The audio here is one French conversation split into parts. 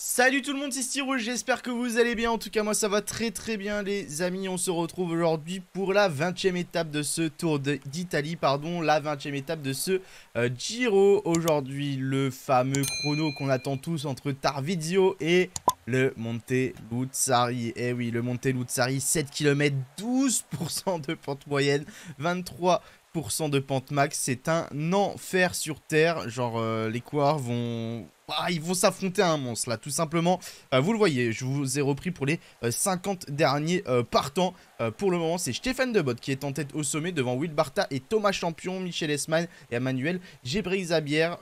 Salut tout le monde, c'est Styro, j'espère que vous allez bien, en tout cas moi ça va très très bien les amis, on se retrouve aujourd'hui pour la 20ème étape de ce Tour d'Italie, pardon, la 20ème étape de ce euh, Giro, aujourd'hui le fameux chrono qu'on attend tous entre Tarvizio et le Monte Luzzari, eh oui le Monte Luzzari, 7 km, 12% de pente moyenne, 23 de pente max. C'est un enfer sur Terre. Genre, euh, les coureurs vont... Ah, ils vont s'affronter à un monstre, là, tout simplement. Euh, vous le voyez, je vous ai repris pour les 50 euh, derniers partants. pour le moment, c'est Stéphane Debot qui est en tête au sommet devant Will Barta et Thomas Champion, Michel Esman et Emmanuel Gébré-Isabière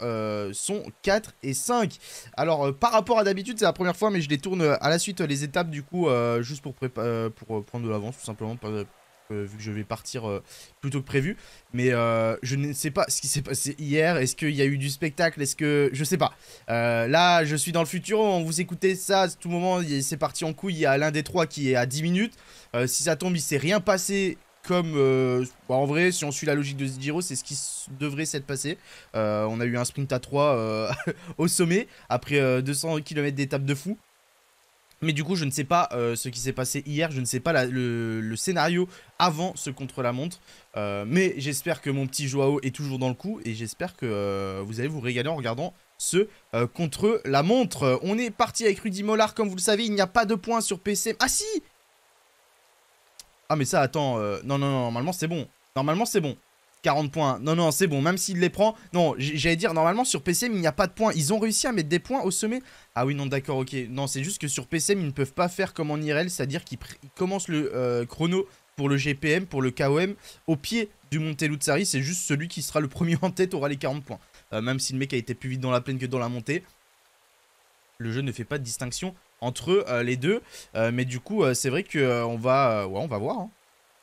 sont 4 et 5. Alors, par rapport à d'habitude, c'est la première fois, mais je les tourne à la suite les étapes, du coup, juste pour, pour prendre de l'avance, tout simplement, vu que je vais partir euh, plutôt que prévu. Mais euh, je ne sais pas ce qui s'est passé hier. Est-ce qu'il y a eu du spectacle Est-ce que. Je sais pas. Euh, là, je suis dans le futur. On vous écoutez ça à tout moment. C'est parti en couille. Il y a l'un des trois qui est à 10 minutes. si ça tombe, il ne s'est rien passé comme bah, en vrai si on suit la logique de Zidiro, c'est ce qui devrait s'être passé on a eu un sprint à 3 au sommet après 200 km d'étape de fou mais du coup, je ne sais pas euh, ce qui s'est passé hier, je ne sais pas le, scénario avant ce contre-la-montre. Euh, mais j'espère que mon petit Joao est toujours dans le coup et j'espère que euh, vous allez vous régaler en regardant ce contre-la-montre. On est parti avec Rudy Mollard, comme vous le savez, il n'y a pas de points sur PC. Ah si Ah mais ça, attends, non, non, non, normalement c'est bon. Normalement c'est bon. 40 points. Non, non, c'est bon. Même s'il les prend. Non, j'allais dire, normalement, sur PCM, il n'y a pas de points. Ils ont réussi à mettre des points au sommet. Ah oui, non, d'accord, ok. Non, c'est juste que sur PCM, ils ne peuvent pas faire comme en IRL, c'est-à-dire qu'ils commencent le euh, chrono pour le GPM, pour le KOM, au pied du Monteluzari, Lutsari. C'est juste celui qui sera le premier en tête aura les 40 points. Euh, même si le mec a été plus vite dans la plaine que dans la montée. Le jeu ne fait pas de distinction entre euh, les deux. mais du coup, c'est vrai qu'on va, on va voir. Hein.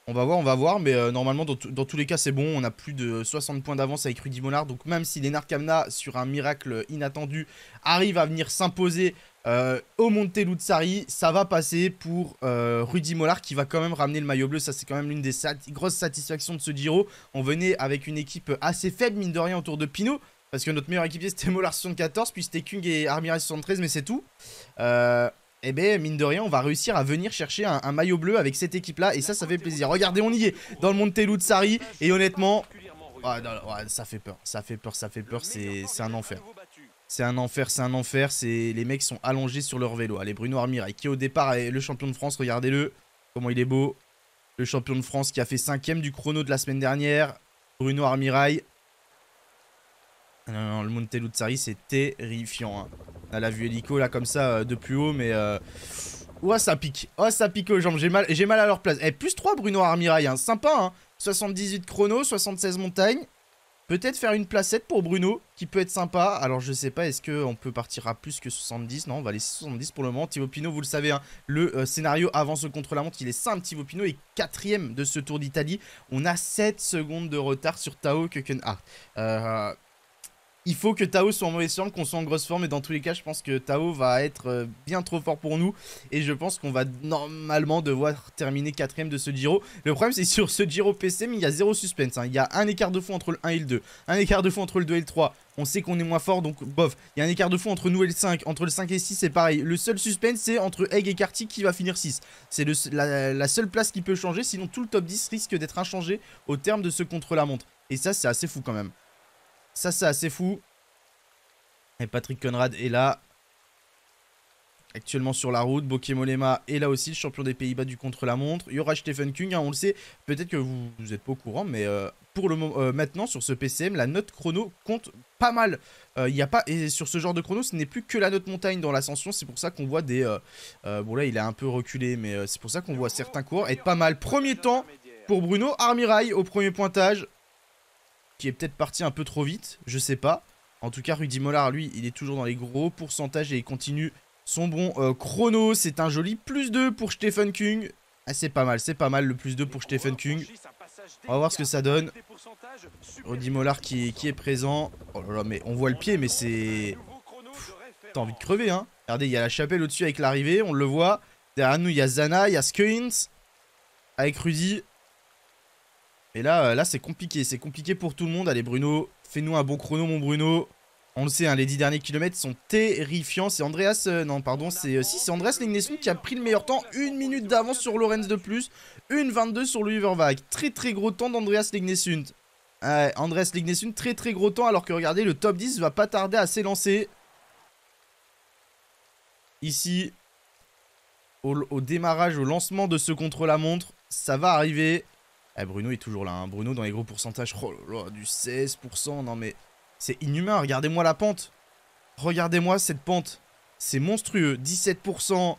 On va voir, on va voir, mais euh, normalement dans, tous les cas c'est bon, on a plus de 60 points d'avance avec Rudy Mollard, donc même si Lennart Kamna, sur un miracle inattendu, arrive à venir s'imposer euh, au Monte Luzzari, ça va passer pour euh, Rudy Mollard qui va quand même ramener le maillot bleu, ça c'est quand même l'une des grosses satisfactions de ce Giro, on venait avec une équipe assez faible mine de rien autour de Pinot, parce que notre meilleur équipier c'était Mollard 74, puis c'était Kung et Armirez 73, mais c'est tout. Euh, eh bien, mine de rien, on va réussir à venir chercher un, maillot bleu avec cette équipe-là. Et ça, ça fait plaisir. Regardez, on y est dans le Montelu de Sari. Et honnêtement, ça fait peur, ça fait peur, ça fait peur. C'est un enfer. C'est un enfer, c'est un enfer. C'est Les mecs sont allongés sur leur vélo. Allez, Bruno Armirail, qui au départ est le champion de France. Regardez-le, comment il est beau. Le champion de France qui a fait cinquième du chrono de la semaine dernière. Bruno Armirail. Non, non, le Montelu de Sari, c'est terrifiant. Hein. On a vue hélico, là comme ça euh, de plus haut, mais... Euh, ouais ça pique. Oh, ça pique aux jambes. J'ai mal, j'ai mal à leur place. Et eh, plus 3 Bruno Armirail. Hein. Sympa, hein. 78 chrono, 76 montagnes. Peut-être faire une placette pour Bruno, qui peut être sympa. Alors, je sais pas, est-ce qu'on peut partir à plus que 70 Non, on va aller 70 pour le moment. Thibaut Pinot, vous le savez, hein, le euh, scénario avance contre la montre. Il est simple, Thibaut Pinot est quatrième de ce Tour d'Italie. On a 7 secondes de retard sur Tao Kukenhart. Euh, il faut que Tao soit en mauvaise forme, qu'on soit en grosse forme. Et dans tous les cas, je pense que Tao va être euh, bien trop fort pour nous. Et je pense qu'on va normalement devoir terminer quatrième de ce Giro. Le problème, c'est sur ce Giro PC, mais il y a zéro suspense. Hein. Il y a un écart de fond entre le 1 et le 2. Un écart de fond entre le 2 et le 3. On sait qu'on est moins fort, donc bof. Il y a un écart de fond entre nous et le 5. Entre le 5 et le 6, c'est pareil. Le seul suspense, c'est entre Egg et Carty qui va finir 6. C'est la seule place qui peut changer. Sinon, tout le top 10 risque d'être inchangé au terme de ce contre-la-montre. Et ça, c'est assez fou quand même. Ça, c'est assez fou. Et Patrick Conrad est là. Actuellement sur la route, Molema est là aussi, le champion des Pays-Bas du contre-la-montre. Il y aura Stephen King, hein, on le sait, peut-être que vous êtes pas au courant, mais euh, pour le moment, euh, maintenant sur ce PCM, la note chrono compte pas mal. Euh, il y a pas, et sur ce genre de chrono, ce n'est plus que la note montagne dans l'ascension, c'est pour ça qu'on voit des... bon là, il est un peu reculé, mais c'est pour ça qu'on voit certains cours être pas mal. Premier temps pour Bruno Armirail au premier pointage, qui est peut-être parti un peu trop vite, je sais pas. En tout cas, Rudy Mollard, lui, il est toujours dans les gros pourcentages et il continue son bon euh, chrono. C'est un joli plus 2 pour Stephen King. Ah, c'est pas mal, c'est pas mal le plus 2 pour Stephen King. On va voir ce que ça donne. Rudy Mollard qui, qui est présent. Oh là là, mais on voit le pied, mais c'est... T'as envie de crever, hein. Regardez, il y a la chapelle au-dessus avec l'arrivée, on le voit. Derrière nous, il y a Zana, il y a Skins. Avec Rudy, et là, euh, là c'est compliqué. C'est compliqué pour tout le monde. Allez, Bruno, fais-nous un bon chrono, mon Bruno. On le sait, hein, les 10 derniers kilomètres sont terrifiants. C'est Andreas... Euh, non, pardon, c'est... Euh, si, c'est Andreas qui a pris le meilleur temps. Une minute d'avance sur Lorenz de plus. Une 22 sur le Très, très gros temps d'Andreas Lignesund. ouais, Andreas Lignesund, très, très gros temps. Alors que, regardez, le top 10 va pas tarder à s'élancer. Ici, au démarrage, au lancement de ce contre-la-montre, ça va arriver. Eh, Bruno est toujours là. Hein. Bruno dans les gros pourcentages. Oh là là, du 16%. Non mais c'est inhumain. Regardez-moi la pente. Regardez-moi cette pente. C'est monstrueux. 17%.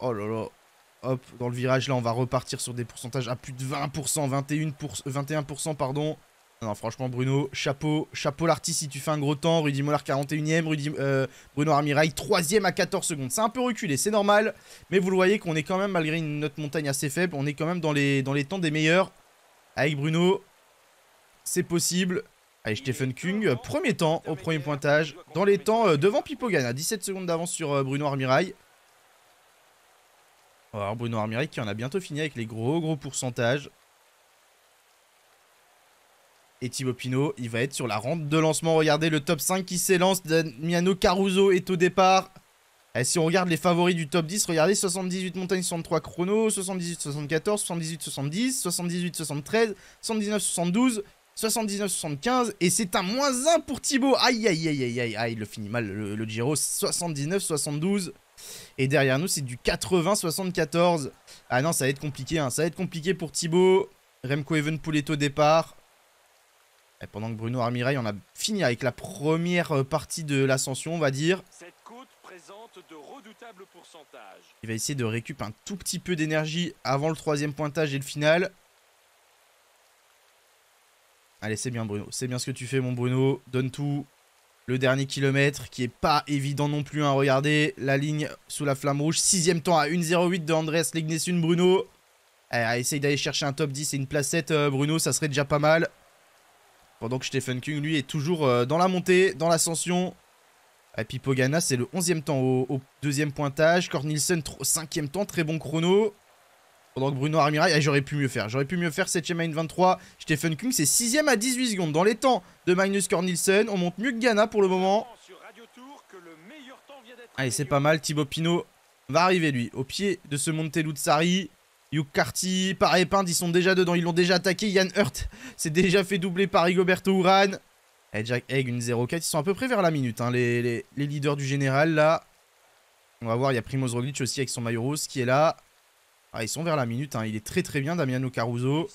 Oh là là. Hop, dans le virage là, on va repartir sur des pourcentages à plus de 20%, 21%, 21% pardon. Non, franchement, Bruno, chapeau, chapeau l'artiste si tu fais un gros temps. Rudy Mollard 41ème, euh, Bruno Armirail 3ème à 14 secondes. C'est un peu reculé, c'est normal, mais vous le voyez qu'on est quand même, malgré une note montagne assez faible, on est quand même dans les, dans les temps des meilleurs. Avec Bruno, c'est possible. Allez, Stephen Kung, premier temps au premier pointage, dans les temps euh, devant Pipogan, à 17 secondes d'avance sur euh, Bruno Armirail. Alors Bruno Armirail qui en a bientôt fini avec les gros gros pourcentages. Et Thibaut Pinot, il va être sur la rampe de lancement. Regardez le top 5 qui s'élance. Damiano Caruso est au départ. Eh, si on regarde les favoris du top 10, regardez 78 montagne 63 chrono, 78 74, 78 70, 78 73, 79 72, 79 75 et c'est un moins 1 pour Thibaut. Aïe aïe aïe aïe aïe aïe, il le finit mal le, Giro 79 72 et derrière nous c'est du 80 74. Ah non, ça va être compliqué hein. ça va être compliqué pour Thibaut. Remco Evenpool est au départ. Eh, pendant que Bruno Armirail, on a fini avec la première euh, partie de l'ascension, on va dire. Il va essayer de récupérer un tout petit peu d'énergie avant le troisième pointage et le final. Allez, c'est bien Bruno. C'est bien ce que tu fais mon Bruno. Donne tout. Le dernier kilomètre qui est pas évident non plus. à hein. Regardez la ligne sous la flamme rouge. Sixième temps à 1.08 de Andreas Lignesun Bruno. Allez, eh, essaye d'aller chercher un top 10 et une placette euh, Bruno. Ça serait déjà pas mal. Pendant que Stephen King, lui, est toujours euh, dans la montée, dans l'ascension. Et puis Pogana, c'est le 11e temps au, deuxième pointage. Kornilson, 5e temps, très bon chrono. Pendant que Bruno Armirail, ah, j'aurais pu mieux faire. J'aurais pu mieux faire 7ème à 23. Stephen King, c'est 6ème à 18 secondes. Dans les temps de Magnus Cornilsen, on monte mieux que Ghana pour le moment. Allez, c'est pas mal. Thibaut Pinot va arriver, lui, au pied de ce l'Utsari. Hugh Carty, par ils sont déjà dedans, ils l'ont déjà attaqué. Yann Hurt s'est déjà fait doubler par Rigoberto Uran. Et Jack Egg, une 0-4. Ils sont à peu près vers la minute, hein, les, leaders du général, là. On va voir, il y a Primoz Roglic aussi avec son maillot rose qui est là. Ah, ils sont vers la minute, hein. il est très très bien, Damiano Caruso.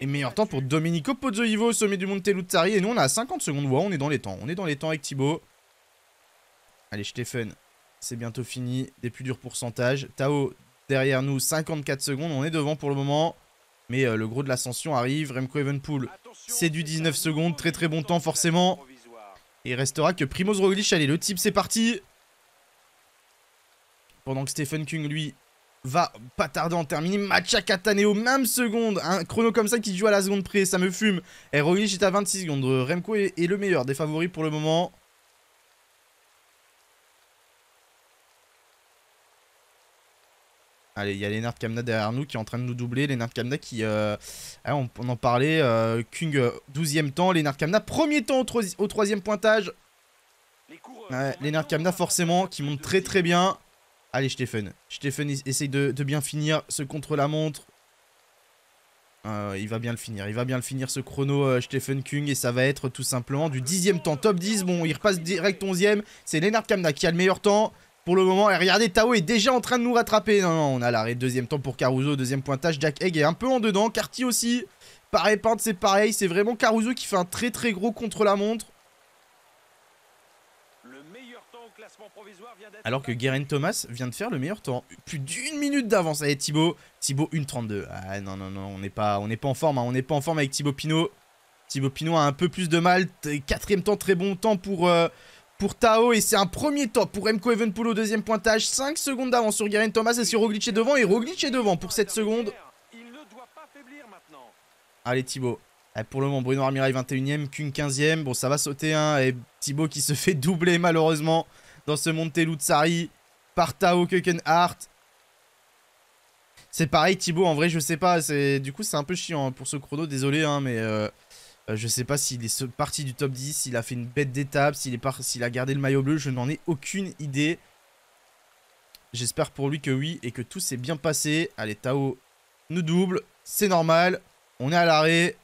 Et meilleur temps pour Domenico Pozzoivo au sommet du Monte Luzzari. Et nous, on a 50 secondes. Wow, on est dans les temps. On est dans les temps avec Thibaut. Allez, Stephen, c'est bientôt fini. Des plus durs pourcentages. Tao, Derrière nous, 54 secondes. On est devant pour le moment. Mais euh, le gros de l'ascension arrive. Remco Evenpool, c'est du 19 secondes. Très très bon temps forcément. Et il restera que Primoz Roglic. Allez, le type, c'est parti. Pendant que Stephen King, lui, va pas tarder en terminer. Macha Cataneo, même seconde. Un chrono comme ça qui joue à la seconde près. Ça me fume. Et Roglic est à 26 secondes. Remco est, est le meilleur des favoris pour le moment. Allez, il y a Lennart Kamna derrière nous qui est en train de nous doubler. Lennart Kamna qui, euh, ah, on, en parlait, euh, Kung 12 euh, temps. Lennart Kamna, premier temps au, troisième pointage. Ouais, Lennart Kamna, forcément, qui monte très très bien. Allez, Stephen. Stephen essaye de, bien finir ce contre-la-montre. il va bien le finir. Il va bien le finir ce chrono Stephen Kung. Et ça va être tout simplement du 10 ème temps. Top 10. Bon, il repasse direct 11e. C'est Lennart Kamna qui a le meilleur temps pour le moment. Et regardez, Tao est déjà en train de nous rattraper. Non, non, on a l'arrêt. Deuxième temps pour Caruso, deuxième pointage. Jack Egg est un peu en dedans. Carty aussi. Pareil, peinte, c'est pareil. C'est vraiment Caruso qui fait un très très gros contre-la-montre. Alors que Guerin Thomas vient de faire le meilleur temps. Plus d'une minute d'avance. Allez, eh, Thibaut. Thibaut, 1'32. Ah non, non, non, on n'est pas, pas en forme. Hein. On n'est pas en forme avec Thibaut Pinot. Thibaut Pinot a un peu plus de mal. Quatrième temps, très bon temps pour, euh, pour Tao et c'est un premier top pour Mco Evenpool au deuxième pointage. 5 secondes d'avance sur Garen Thomas et sur Roglitch est devant et Roglic est devant pour 7 secondes. Allez Thibaut. Eh, pour le moment, Bruno Armirail 21ème, qu'une 15ème. Bon, ça va sauter hein. Et Thibaut qui se fait doubler malheureusement dans ce Montelutsari par Tao Kökenhardt. C'est pareil Thibaut, en vrai je sais pas, du coup c'est un peu chiant hein, pour ce chrono, désolé hein, mais euh, euh, je sais pas s'il est parti du top 10, s'il a fait une bête d'étape, s'il a gardé le maillot bleu, je n'en ai aucune idée. J'espère pour lui que oui et que tout s'est bien passé. Allez, Tao nous double, c'est normal, on est à l'arrêt.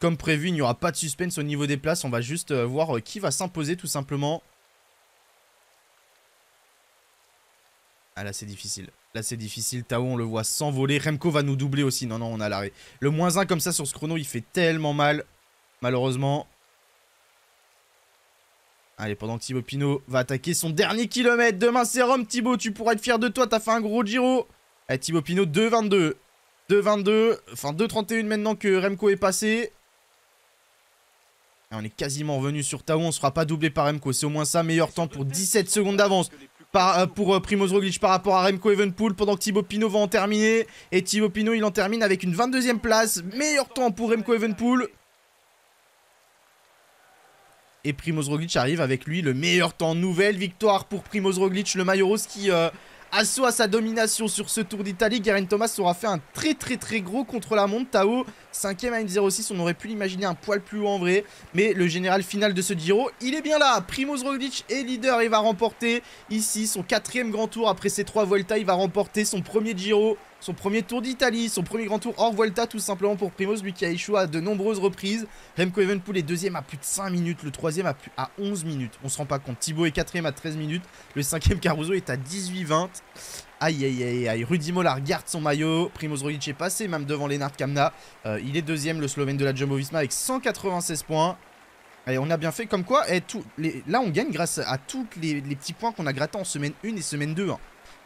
Comme prévu, il n'y aura pas de suspense au niveau des places, on va juste euh, voir euh, qui va s'imposer tout simplement. Ah là c'est difficile. Là c'est difficile. Tao on le voit s'envoler. Remco va nous doubler aussi. Non non on est à l'arrêt. Le moins 1 comme ça sur ce chrono il fait tellement mal malheureusement. Allez, pendant que Thibaut Pinot va attaquer son dernier kilomètre. Demain, c'est Rome, Thibaut. Tu pourras être fier de toi. T'as fait un gros Giro. Allez, eh, Thibaut Pinot, 2,22. 2,22. Enfin, 2,31 maintenant que Remco est passé. on est quasiment revenu sur Tao. On ne sera pas doublé par Remco. C'est au moins ça. Meilleur temps pour 17 secondes d'avance euh, pour euh, Primoz Roglic par rapport à Remco Evenpool pendant que Thibaut Pinot va en terminer. Et Thibaut Pinot, il en termine avec une 22e place. Meilleur temps pour Remco Evenpool. Et Primoz Roglic arrive avec lui, le meilleur temps. Nouvelle victoire pour Primoz Roglic, le maillot qui euh, assaut à sa domination sur ce Tour d'Italie. Garen Thomas aura fait un très très très gros contre-la-montre. Tao, 5ème à 0,6. on aurait pu l'imaginer un poil plus haut en vrai. Mais le général final de ce Giro, il est bien là. Primoz Roglic est leader il va remporter ici son quatrième grand tour après ses trois Voltas, Il va remporter son premier Giro son premier tour d'Italie, son premier grand tour hors Vuelta tout simplement pour Primoz, lui qui a échoué à de nombreuses reprises. Remco Evenpool est deuxième à plus de 5 minutes, le troisième à, à 11 minutes, on se rend pas compte. Thibaut est quatrième à 13 minutes, le cinquième Caruso est à 18-20. Aïe aïe aïe aïe, Rudy Mollard garde son maillot, Primoz Roglic est passé même devant Lennart Kamna, euh, il est deuxième le Slovène de la Jumbo Visma avec 196 points. Et on a bien fait comme quoi, et eh, tout, là on gagne grâce à tous les, petits points qu'on a grattés en semaine 1 et semaine 2.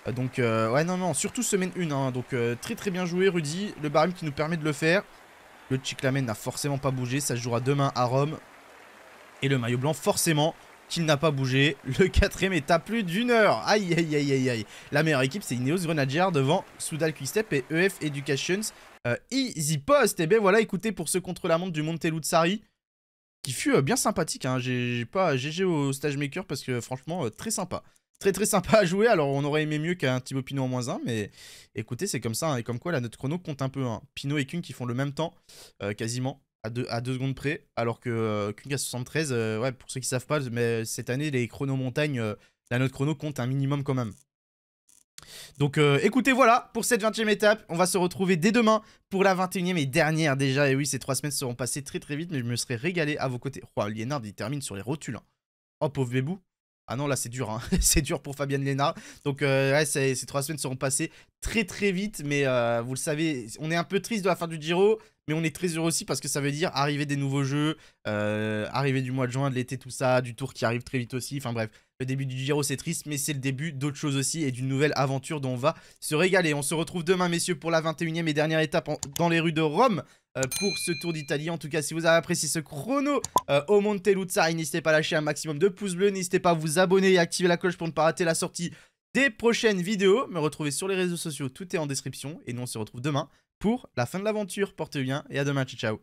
Euh, donc, euh, ouais, non, non, surtout semaine 1. Hein, donc, euh, très très bien joué, Rudy. Le barème qui nous permet de le faire. Le Chiclamen n'a forcément pas bougé. Ça se jouera demain à Rome. Et le maillot blanc, forcément, qu'il n'a pas bougé. Le quatrième est à plus d'une heure. Aïe, aïe, aïe, aïe, aïe. La meilleure équipe, c'est Ineos Grenadier devant Soudal Quickstep et EF Educations. easy Post. Et eh ben voilà, écoutez, pour ce contre-la-montre du Monte qui fut bien sympathique. Hein. J'ai pas GG au stage maker parce que franchement, très sympa très très sympa à jouer. Alors on aurait aimé mieux qu'un Thibaut Pinot en moins 1, mais écoutez, c'est comme ça. Hein. Et comme quoi, la note chrono compte un peu. Hein. Pinot et Kung qui font le même temps, euh, quasiment, à 2 deux secondes près. Alors que euh, qui à 73, euh, ouais, pour ceux qui savent pas, mais cette année, les chronos montagne, euh, la note chrono compte un minimum quand même. Donc écoutez, voilà pour cette 20 e étape. On va se retrouver dès demain pour la 21 e et dernière déjà. Et oui, ces trois semaines seront passées très très vite, mais je me serais régalé à vos côtés. oh, Lienard, il termine sur les rotules. Hein. Oh, pauvre Bébou. Ah non, là, c'est dur. Hein. c'est dur pour Fabienne Lénard. Donc, euh, ces, trois semaines seront passées très, très vite. Mais euh, vous le savez, on est un peu triste de la fin du Giro. Mais on est très heureux aussi parce que ça veut dire arriver des nouveaux jeux, euh, arriver du mois de juin, de l'été, tout ça, du tour qui arrive très vite aussi. Enfin bref, le début du Giro, c'est triste, mais c'est le début d'autres choses aussi et d'une nouvelle aventure dont on va se régaler. On se retrouve demain, messieurs, pour la 21e et dernière étape dans les rues de Rome euh, pour ce tour d'Italie. En tout cas, si vous avez apprécié ce chrono euh, au Monte Luzzari, n'hésitez pas à lâcher un maximum de pouces bleus. N'hésitez pas à vous abonner et activer la cloche pour ne pas rater la sortie des prochaines vidéos. Me retrouver sur les réseaux sociaux, tout est en description. Et nous, on se retrouve demain pour la fin de l'aventure. Porte bien et à demain. Ciao, ciao.